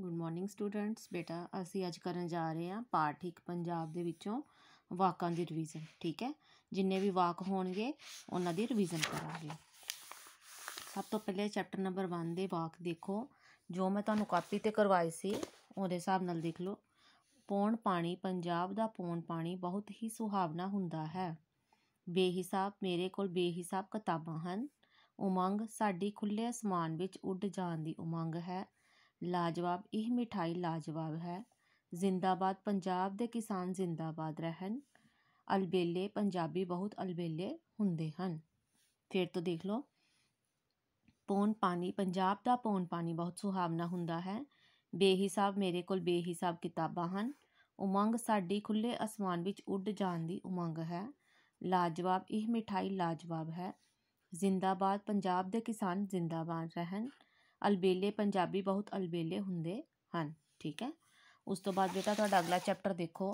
good morning students ਬੇਟਾ ਅਸੀਂ ਅੱਜ ਕਰਨ ਜਾ ਰਹੇ ਹਾਂ ਪਾਠ 1 ਪੰਜਾਬ ਦੇ ਵਿੱਚੋਂ ਵਾਕਾਂ ਦੀ ਰਿਵੀਜ਼ਨ ਠੀਕ ਹੈ ਜਿੰਨੇ ਵੀ ਵਾਕ ਹੋਣਗੇ ਉਹਨਾਂ ਦੀ ਰਿਵੀਜ਼ਨ ਕਰਾਂਗੇ ਸਭ ਤੋਂ ਪਹਿਲੇ ਚੈਪਟਰ ਨੰਬਰ 1 ਦੇ ਵਾਕ ਦੇਖੋ ਜੋ ਮੈਂ ਤੁਹਾਨੂੰ ਕਾਪੀ ਤੇ ਕਰਵਾਏ ਸੀ ਉਹਦੇ ਹਿਸਾਬ ਨਾਲ ਦੇਖ ਲਓ ਪੌਣ ਪਾਣੀ ਪੰਜਾਬ ਦਾ ਪੌਣ ਪਾਣੀ ਬਹੁਤ ਹੀ ਸੁਹਾਵਣਾ ਹੁੰਦਾ ਹੈ ਬੇਹਿਸਾਬ ਮੇਰੇ ਕੋਲ ਬੇਹਿਸਾਬ ਕਿਤਾਬਾਂ ਹਨ ਉਮੰਗ ਸਾਡੀ ਖੁੱਲੇ ਅਸਮਾਨ ਵਿੱਚ ਉੱਡ ਜਾਣ ਦੀ ਉਮੰਗ ਹੈ ਲਾਜਵਾਬ ਇਹ ਮਿਠਾਈ ਲਾਜਵਾਬ ਹੈ ਜ਼ਿੰਦਾਬਾਦ ਪੰਜਾਬ ਦੇ ਕਿਸਾਨ ਜ਼ਿੰਦਾਬਾਦ ਰਹਿਣ ਅਲਬੇਲੇ ਪੰਜਾਬੀ ਬਹੁਤ ਅਲਬੇਲੇ ਹੁੰਦੇ ਹਨ ਫਿਰ ਤੋਂ ਦੇਖ ਲਓ ਪੌਣ ਪਾਣੀ ਪੰਜਾਬ ਦਾ ਪੌਣ ਪਾਣੀ ਬਹੁਤ ਸੁਹਾਵਣਾ ਹੁੰਦਾ ਹੈ ਬੇਹਿਸਾਬ ਮੇਰੇ ਕੋਲ ਬੇਹਿਸਾਬ ਕਿਤਾਬਾਂ ਹਨ ਉਮੰਗ ਸਾਡੀ ਖੁੱਲੇ ਅਸਮਾਨ ਵਿੱਚ ਉੱਡ ਜਾਣ ਦੀ ਉਮੰਗ ਹੈ ਲਾਜਵਾਬ ਇਹ ਮਿਠਾਈ ਲਾਜਵਾਬ ਹੈ ਜ਼ਿੰਦਾਬਾਦ ਪੰਜਾਬ ਦੇ ਕਿਸਾਨ ਜ਼ਿੰਦਾਬਾਦ ਰਹਿਣ ਅਲਬੇਲੇ ਪੰਜਾਬੀ ਬਹੁਤ ਅਲਬੇਲੇ ਹੁੰਦੇ ਹਨ ਠੀਕ ਹੈ ਉਸ ਤੋਂ ਬਾਅਦ ਬੇਟਾ ਤੁਹਾਡਾ ਅਗਲਾ ਚੈਪਟਰ ਦੇਖੋ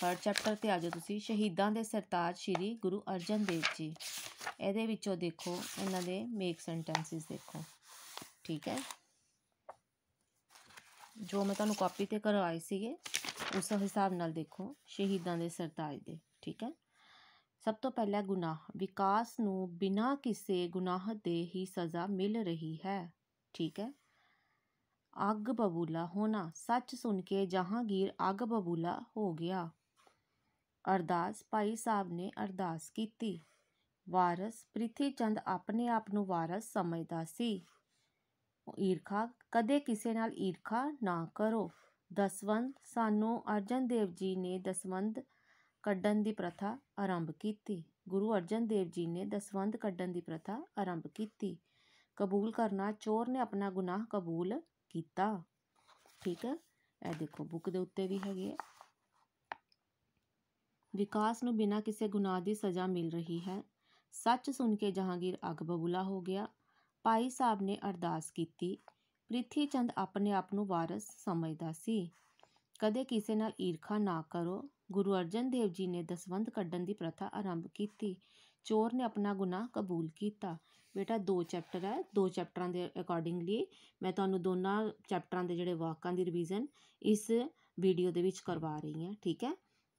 ਥਰਡ ਚੈਪਟਰ ਤੇ ਆ ਜਾਓ ਤੁਸੀਂ ਸ਼ਹੀਦਾਂ ਦੇ ਸਰਤਾਜ ਸ੍ਰੀ ਗੁਰੂ ਅਰਜਨ ਦੇਵ ਜੀ ਇਹਦੇ ਵਿੱਚੋਂ ਦੇਖੋ ਇਹਨਾਂ ਦੇ ਮੇਕ ਸੈਂਟੈਂਸਿਸ ਦੇਖੋ ਠੀਕ ਹੈ ਜੋ ਮੈਂ ਤੁਹਾਨੂੰ ਕਾਪੀ ਤੇ ਕਰਵਾਏ ਸੀਗੇ ਉਸ ਹਿਸਾਬ ਨਾਲ ਦੇਖੋ ਸ਼ਹੀਦਾਂ ਦੇ ਸਰਤਾਜ ਦੇ ਠੀਕ ਹੈ ਸਭ ਤੋਂ ਪਹਿਲਾ ਗੁਨਾਹ ਵਿਕਾਸ ਨੂੰ ਬਿਨਾਂ ਕਿਸੇ ਗੁਨਾਹ ਦੇ ਹੀ ਸਜ਼ਾ ਮਿਲ ਰਹੀ ਹੈ ਠੀਕ ਹੈ ਅੱਗ ਬਬੂਲਾ ਹੋਣਾ ਸੱਚ ਸੁਣ ਕੇ ਜਹਾਂਗੀਰ ਅੱਗ ਬਬੂਲਾ ਹੋ ਗਿਆ ਅਰਦਾਸ ਭਾਈ ਸਾਹਿਬ ਨੇ ਅਰਦਾਸ ਕੀਤੀ ਵਾਰਸ ਪ੍ਰਿਥੀ ਚੰਦ ਆਪਣੇ ਆਪ ਨੂੰ ਵਾਰਸ ਸਮਝਦਾ ਸੀ ਈਰਖਾ ਕਦੇ ਕਿਸੇ ਨਾਲ ਈਰਖਾ ਨਾ ਕਰੋ ਦਸਵੰਦ ਸਾਨੂੰ ਅਰਜਨ ਦੇਵ ਜੀ ਨੇ ਦਸਵੰਦ ਕੱਢਣ ਦੀ ਪ੍ਰਥਾ ਆਰੰਭ ਕੀਤੀ ਗੁਰੂ ਅਰਜਨ ਦੇਵ ਜੀ ਨੇ ਦਸਵੰਧ ਕੱਢਣ ਦੀ ਪ੍ਰਥਾ ਆਰੰਭ ਕੀਤੀ ਕਬੂਲ ਕਰਨਾ ਚੋਰ ਨੇ ਆਪਣਾ ਗੁਨਾਹ ਕਬੂਲ ਕੀਤਾ ਠੀਕ ਹੈ ਇਹ ਦੇਖੋ ਬੁੱਕ ਦੇ ਉੱਤੇ ਵੀ ਹੈਗੇ ਵਿਕਾਸ ਨੂੰ ਬਿਨਾ ਕਿਸੇ ਗੁਨਾਹ ਦੀ ਸਜ਼ਾ ਮਿਲ ਰਹੀ ਹੈ ਸੱਚ ਸੁਣ ਕੇ ਜਹਾਂਗੀਰ ਅਗ ਬਬੂਲਾ ਹੋ ਗਿਆ ਪਾਈ ਸਾਹਿਬ ਨੇ ਅਰਦਾਸ ਕੀਤੀ ਪ੍ਰਿਥੀ ਚੰਦ ਆਪਣੇ ਆਪ ਨੂੰ ਵਾਰਸ ਸਮਝਦਾ ਸੀ ਕਦੇ ਕਿਸੇ ਨਾਲ ਈਰਖਾ ਨਾ ਕਰੋ ਗੁਰੂ ਅਰਜਨ ਦੇਵ ਜੀ ਨੇ ਦਸਵੰਦ ਕੱਢਣ ਦੀ ਪ੍ਰਥਾ ਆਰੰਭ ਕੀਤੀ ਚੋਰ ਨੇ ਆਪਣਾ ਗੁਨਾਹ ਕਬੂਲ ਕੀਤਾ ਬੇਟਾ ਦੋ ਚੈਪਟਰ ਹੈ ਦੋ ਚੈਪਟਰਾਂ ਦੇ ਅਕੋਰਡਿੰਗਲੀ ਮੈਂ ਤੁਹਾਨੂੰ ਦੋਨਾਂ ਚੈਪਟਰਾਂ ਦੇ ਜਿਹੜੇ ਵਾਕਾਂ ਦੀ ਰਿਵੀਜ਼ਨ ਇਸ ਵੀਡੀਓ ਦੇ ਵਿੱਚ ਕਰਵਾ ਰਹੀ ਹਾਂ ਠੀਕ ਹੈ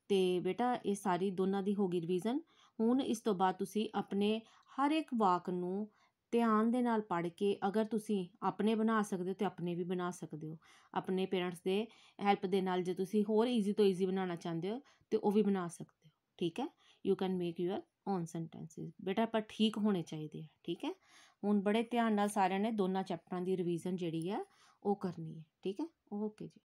ਤੇ ਬੇਟਾ ਇਹ ਸਾਰੀ ਦੋਨਾਂ ਦੀ ਹੋ ਗਈ ਰਿਵੀਜ਼ਨ ਹੁਣ ਇਸ ਤੋਂ ਬਾਅਦ ਤੁਸੀਂ ਆਪਣੇ ਹਰ ਇੱਕ ਵਾਕ ਨੂੰ ਧਿਆਨ ਦੇ ਨਾਲ ਪੜ੍ਹ ਕੇ ਅਗਰ ਤੁਸੀਂ ਆਪਣੇ ਬਣਾ ਸਕਦੇ ਹੋ ਤੇ ਆਪਣੇ ਵੀ ਬਣਾ ਸਕਦੇ ਹੋ ਆਪਣੇ ਪੇਰੈਂਟਸ ਦੇ ਹੈਲਪ ਦੇ ਨਾਲ ਜੇ ਤੁਸੀਂ ਹੋਰ ਈਜ਼ੀ ਤੋਂ ਈਜ਼ੀ ਬਣਾਉਣਾ ਚਾਹੁੰਦੇ ਹੋ ਤੇ ਉਹ ਵੀ ਬਣਾ ਸਕਦੇ ਹੋ ਠੀਕ ਹੈ you can make your own sentences ਬੇਟਾ ਪਰ ਠੀਕ ਹੋਣੇ ਚਾਹੀਦੇ ਆ ਠੀਕ ਹੈ ਹੁਣ ਬੜੇ ਧਿਆਨ ਨਾਲ ਸਾਰਿਆਂ ਨੇ ਦੋਨਾਂ ਚੈਪਟਰਾਂ ਦੀ ਰਿਵੀਜ਼ਨ ਜਿਹੜੀ ਹੈ ਉਹ ਕਰਨੀ ਹੈ ਠੀਕ ਹੈ ਓਕੇ ਜੀ